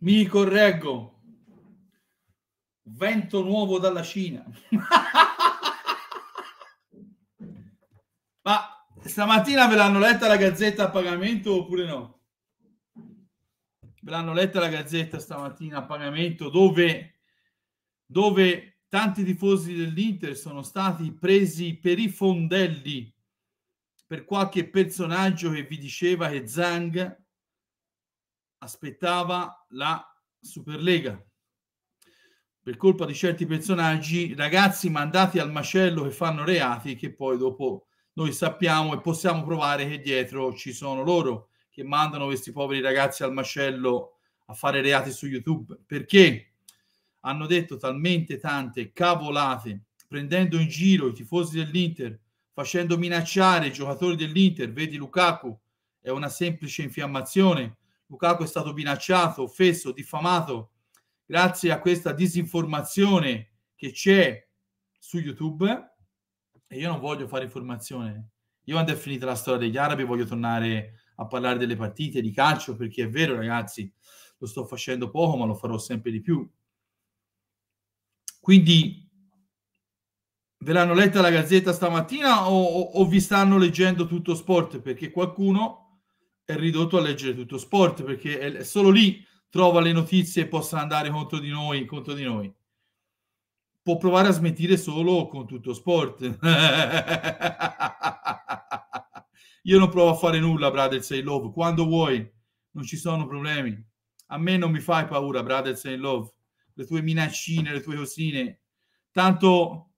Mi correggo. Vento nuovo dalla Cina. Ma stamattina ve l'hanno letta la gazzetta a pagamento oppure no? Ve l'hanno letta la gazzetta stamattina a pagamento dove, dove tanti tifosi dell'Inter sono stati presi per i fondelli per qualche personaggio che vi diceva che Zang aspettava la Superlega. Per colpa di certi personaggi, ragazzi mandati al macello che fanno reati che poi dopo noi sappiamo e possiamo provare che dietro ci sono loro che mandano questi poveri ragazzi al macello a fare reati su YouTube perché hanno detto talmente tante cavolate prendendo in giro i tifosi dell'Inter, facendo minacciare i giocatori dell'Inter, vedi Lukaku è una semplice infiammazione, Lukaku è stato minacciato, offeso, diffamato grazie a questa disinformazione che c'è su YouTube. E io non voglio fare informazione. Io quando è finita la storia degli arabi voglio tornare a parlare delle partite di calcio perché è vero ragazzi, lo sto facendo poco ma lo farò sempre di più. Quindi ve l'hanno letta la gazzetta stamattina o, o, o vi stanno leggendo tutto sport? Perché qualcuno è ridotto a leggere tutto sport perché è solo lì trova le notizie e possa andare contro di noi, contro di noi. Può provare a smettere solo con tutto sport. Io non provo a fare nulla, brother say love, quando vuoi, non ci sono problemi. A me non mi fai paura, brother say love. Le tue minaccine, le tue cosine. Tanto,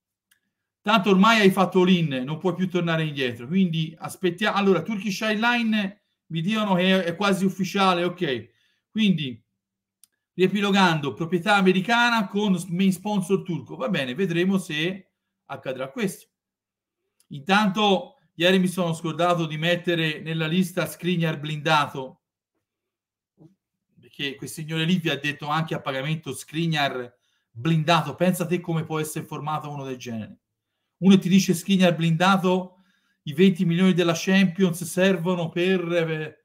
tanto ormai hai fatto l'in, non puoi più tornare indietro. Quindi aspettiamo. Allora, Turkish Airline mi dicono che è quasi ufficiale, ok. Quindi, riepilogando, proprietà americana con main sponsor turco. Va bene, vedremo se accadrà questo. Intanto, ieri mi sono scordato di mettere nella lista screener blindato, perché quel signore lì vi ha detto anche a pagamento screener blindato. Pensa te come può essere formato uno del genere. Uno ti dice screener blindato i 20 milioni della Champions servono per, eh,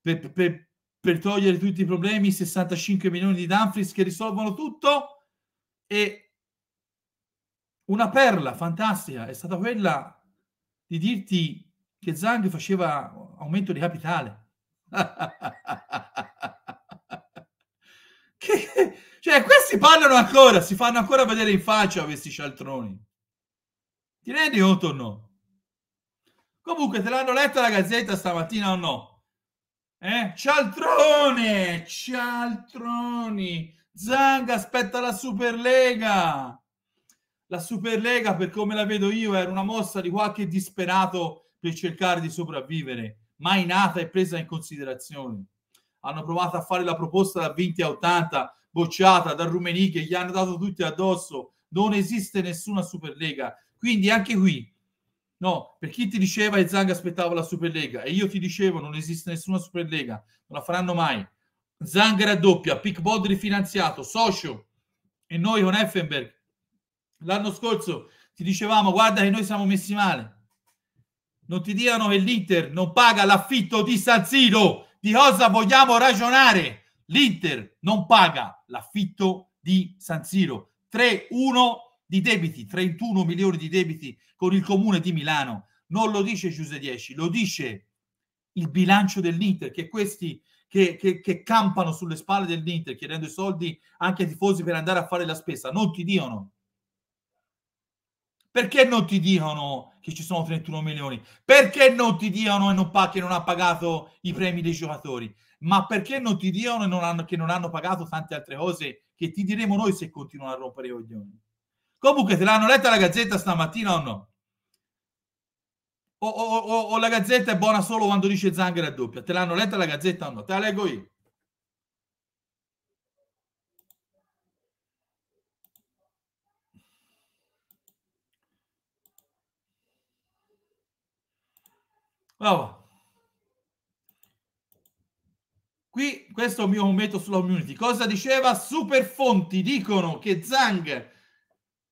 per, per, per togliere tutti i problemi, i 65 milioni di Dumfries che risolvono tutto e una perla fantastica è stata quella di dirti che Zang faceva aumento di capitale. che, cioè, questi parlano ancora, si fanno ancora vedere in faccia questi cialtroni. Ti rendi conto o no? Comunque, te l'hanno letta la gazzetta stamattina o no? Eh? Cialtrone! Cialtroni! Zanga aspetta la Superlega! La Superlega, per come la vedo io, era una mossa di qualche disperato per cercare di sopravvivere, mai nata e presa in considerazione. Hanno provato a fare la proposta da 20 a 80, bocciata da Rumeni gli hanno dato tutti addosso. Non esiste nessuna Superlega. Quindi anche qui No, per chi ti diceva che Zang aspettava la Superlega e io ti dicevo non esiste nessuna Superlega, non la faranno mai. Zang raddoppia, Pick Bod rifinanziato, socio e noi con Effenberg. L'anno scorso ti dicevamo guarda che noi siamo messi male. Non ti diano che l'Inter non paga l'affitto di San Siro. Di cosa vogliamo ragionare? L'Inter non paga l'affitto di San Siro. 3-1 di debiti, 31 milioni di debiti con il comune di Milano. Non lo dice Giuse 10, lo dice il bilancio dell'Inter, che questi che, che, che campano sulle spalle dell'Inter chiedendo i soldi anche ai tifosi per andare a fare la spesa, non ti dicono. Perché non ti dicono che ci sono 31 milioni? Perché non ti dicono e non pa- che non ha pagato i premi dei giocatori? Ma perché non ti dicono e non hanno, che non hanno pagato tante altre cose che ti diremo noi se continuano a rompere i coglioni? Comunque, te l'hanno letta la gazzetta stamattina o no? O, o, o, o la gazzetta è buona solo quando dice Zangara è doppia? Te l'hanno letta la gazzetta o no? Te la leggo io. Bravo. Qui, questo è un mio commento sulla community. Cosa diceva Super fonti Dicono che Zang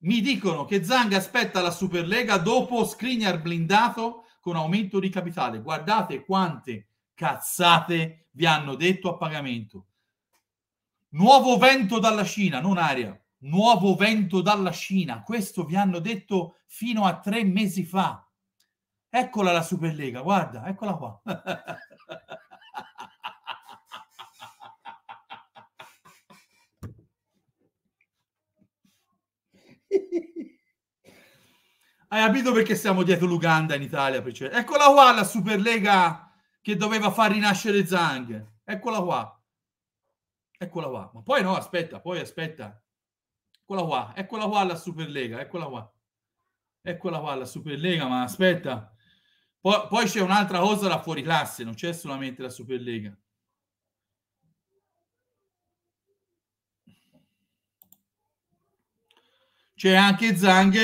mi dicono che Zang aspetta la Superlega dopo screener blindato con aumento di capitale. Guardate quante cazzate vi hanno detto a pagamento. Nuovo vento dalla Cina, non aria. Nuovo vento dalla Cina. Questo vi hanno detto fino a tre mesi fa. Eccola la Superlega, guarda, eccola qua. Hai capito perché siamo dietro l'Uganda in Italia? Cioè? Eccola qua la Superlega che doveva far rinascere Zang. Eccola qua. Eccola qua. Ma poi no, aspetta, poi aspetta. Eccola qua, eccola qua la Superlega, eccola qua. Eccola qua la Superlega, ma aspetta. Poi, poi c'è un'altra cosa da fuori classe, non c'è solamente la Superlega. c'è anche Zang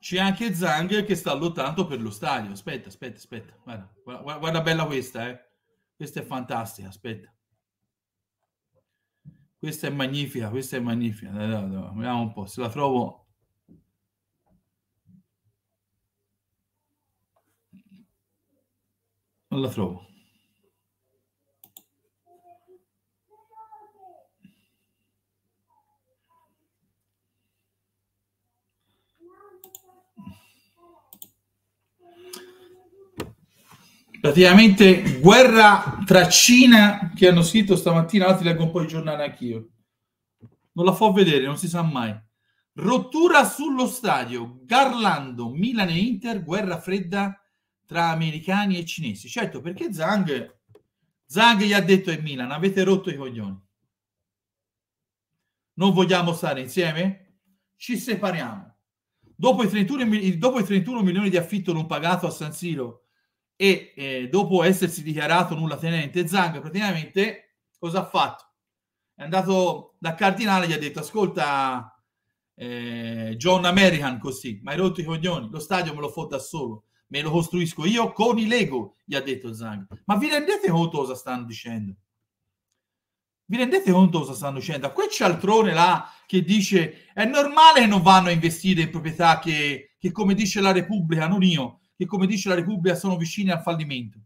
c'è anche Zang che sta lottando per lo stadio aspetta aspetta aspetta guarda, guarda, guarda bella questa eh. questa è fantastica aspetta questa è magnifica questa è magnifica dai, dai, dai. vediamo un po' se la trovo non la trovo praticamente guerra tra Cina che hanno scritto stamattina, altri leggo un po' i giornali anch'io. Non la fa vedere, non si sa mai. Rottura sullo stadio, Garlando, Milan e Inter, guerra fredda tra americani e cinesi. Certo, perché Zhang, Zhang gli ha detto ai Milan, avete rotto i coglioni. Non vogliamo stare insieme? Ci separiamo. Dopo i 31, dopo i 31 milioni di affitto non pagato a San Siro e eh, dopo essersi dichiarato nulla tenente, Zang praticamente cosa ha fatto? È andato dal cardinale e gli ha detto, ascolta eh, John American così, ma hai rotto i coglioni, lo stadio me lo fo da solo, me lo costruisco io con i Lego, gli ha detto Zang. Ma vi rendete conto cosa stanno dicendo? Vi rendete conto cosa stanno dicendo? A quel cialtrone là che dice è normale che non vanno a investire in proprietà che, che come dice la Repubblica, non io, che, come dice la Repubblica, sono vicine al fallimento.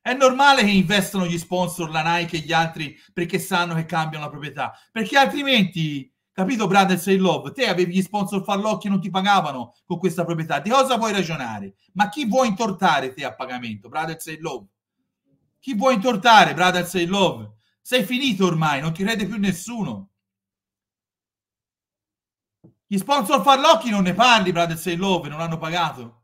È normale che investano gli sponsor, la Nike e gli altri, perché sanno che cambiano la proprietà. Perché altrimenti, capito, Brothers in Love, te avevi gli sponsor farlocchi e non ti pagavano con questa proprietà. Di cosa vuoi ragionare? Ma chi vuoi intortare te a pagamento, Brothers in Love? Chi vuoi intortare, Brothers in Love? Sei finito ormai, non ti crede più nessuno. Gli sponsor farlocchi non ne parli, Brothers in Love, non hanno pagato.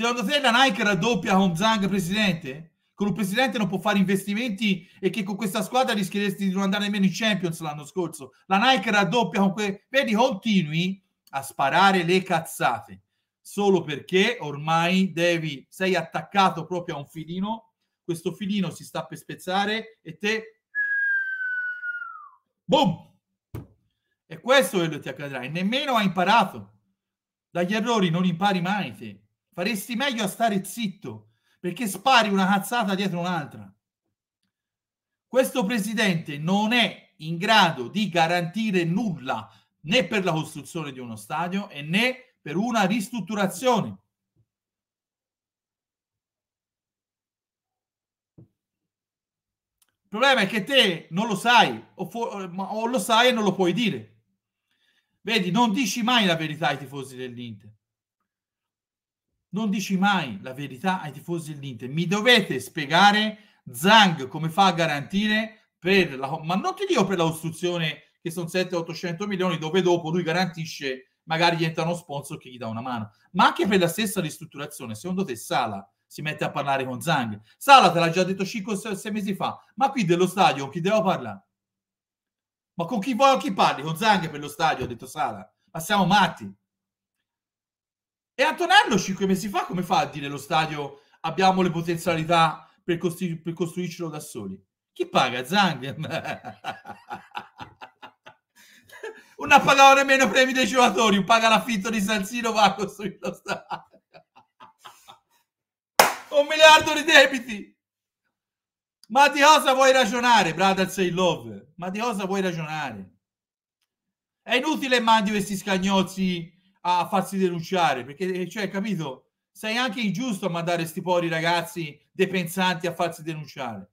Secondo te la Nike raddoppia Hong Zhang presidente? Con un presidente non può fare investimenti e che con questa squadra rischieresti di non andare nemmeno in Champions l'anno scorso. La Nike raddoppia con quei... Vedi, continui a sparare le cazzate solo perché ormai devi... sei attaccato proprio a un filino, questo filino si sta per spezzare e te... Boom! E questo è quello che ti accadrà. E nemmeno hai imparato. Dagli errori non impari mai te Faresti meglio a stare zitto perché spari una cazzata dietro un'altra. Questo presidente non è in grado di garantire nulla né per la costruzione di uno stadio e né per una ristrutturazione. Il problema è che te non lo sai o, fo- o lo sai e non lo puoi dire. Vedi, non dici mai la verità ai tifosi dell'Inter. Non dici mai la verità ai tifosi dell'Inter. Mi dovete spiegare Zang come fa a garantire per la... Ma non ti dico per l'ostruzione che sono 7-800 milioni dove dopo lui garantisce magari diventa uno sponsor che gli dà una mano. Ma anche per la stessa ristrutturazione, secondo te Sala si mette a parlare con Zang? Sala te l'ha già detto 5-6 mesi fa, ma qui dello stadio con chi devo parlare? Ma con chi vuoi chi parli? Con Zang per lo stadio, ha detto Sala. Ma siamo matti. E Antonello cinque mesi fa come fa a dire lo stadio abbiamo le potenzialità per, costru- per costruircelo da soli? Chi paga? Zang? Una pagare meno premi dei giocatori, un paga l'affitto di San Siro va a costruire lo stadio. un miliardo di debiti. Ma di cosa vuoi ragionare, Brothers in Love? Ma di cosa vuoi ragionare? È inutile mandi questi scagnozzi a farsi denunciare, perché, eh, cioè, capito? Sei anche ingiusto a mandare sti poveri ragazzi depensanti a farsi denunciare.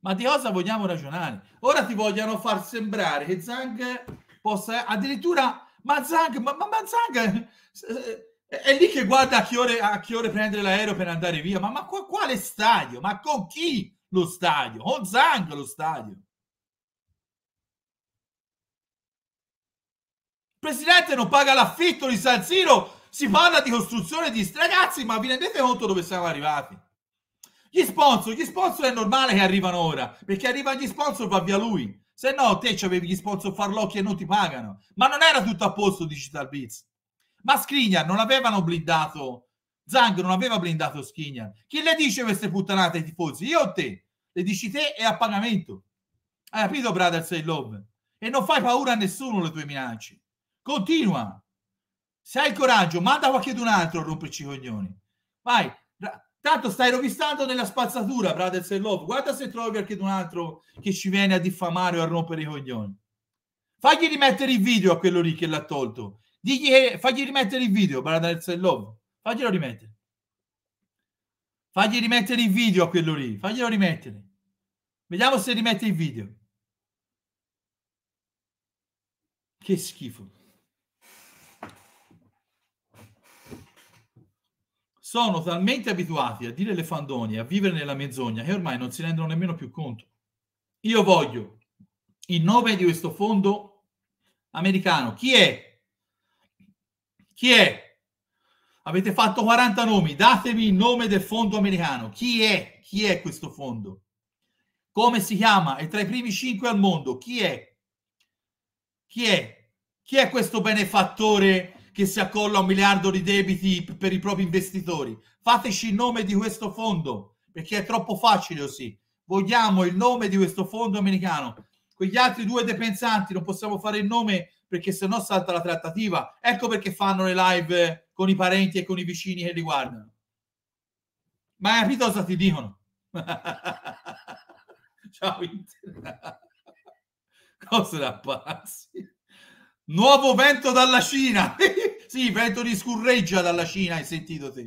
Ma di cosa vogliamo ragionare? Ora ti vogliono far sembrare che Zang possa addirittura... Ma Zang, ma, ma, ma Zang eh, eh, è, lì che guarda a che, ore, a che ore prendere l'aereo per andare via. Ma, ma quale stadio? Ma con chi lo stadio? Con Zang lo stadio? presidente non paga l'affitto di San Siro, si parla di costruzione di stragazzi, ma vi rendete conto dove siamo arrivati? Gli sponsor, gli sponsor è normale che arrivano ora, perché arriva gli sponsor va via lui. Se no, te avevi gli sponsor farlocchi e non ti pagano. Ma non era tutto a posto Digital Beats. Ma Skriniar non avevano blindato, Zang non aveva blindato Skriniar. Chi le dice queste puttanate ai tifosi? Io o te? Le dici te e a pagamento. Hai capito, brother, sei Love? E non fai paura a nessuno le tue minacce. Continua. Se hai il coraggio, manda qualche qualcun altro a romperci i coglioni. Vai. Tanto stai rovistando nella spazzatura, Brothers e Love. Guarda se trovi anche qualcun altro che ci viene a diffamare o a rompere i coglioni. Fagli rimettere il video a quello lì che l'ha tolto. Digli Fagli rimettere il video, Brothers e Love. Faglielo rimettere. Fagli rimettere il video a quello lì. Faglielo rimettere. Vediamo se rimette il video. Che schifo. sono talmente abituati a dire le fandonie, a vivere nella menzogna, che ormai non si rendono nemmeno più conto. Io voglio, in nome di questo fondo americano, chi è? Chi è? Avete fatto 40 nomi, datemi il nome del fondo americano. Chi è? Chi è questo fondo? Come si chiama? È tra i primi 5 al mondo. Chi è? Chi è? Chi è questo benefattore che si accolla un miliardo di debiti per i propri investitori. Fateci il nome di questo fondo, perché è troppo facile così. Vogliamo il nome di questo fondo americano. Quegli altri due depensanti non possiamo fare il nome perché sennò salta la trattativa. Ecco perché fanno le live con i parenti e con i vicini che li guardano. Ma hai capito cosa ti dicono? Ciao Inter. cosa da pazzi. Nuovo vento dalla Cina. sì, vento di scurreggia dalla Cina, hai sentito te.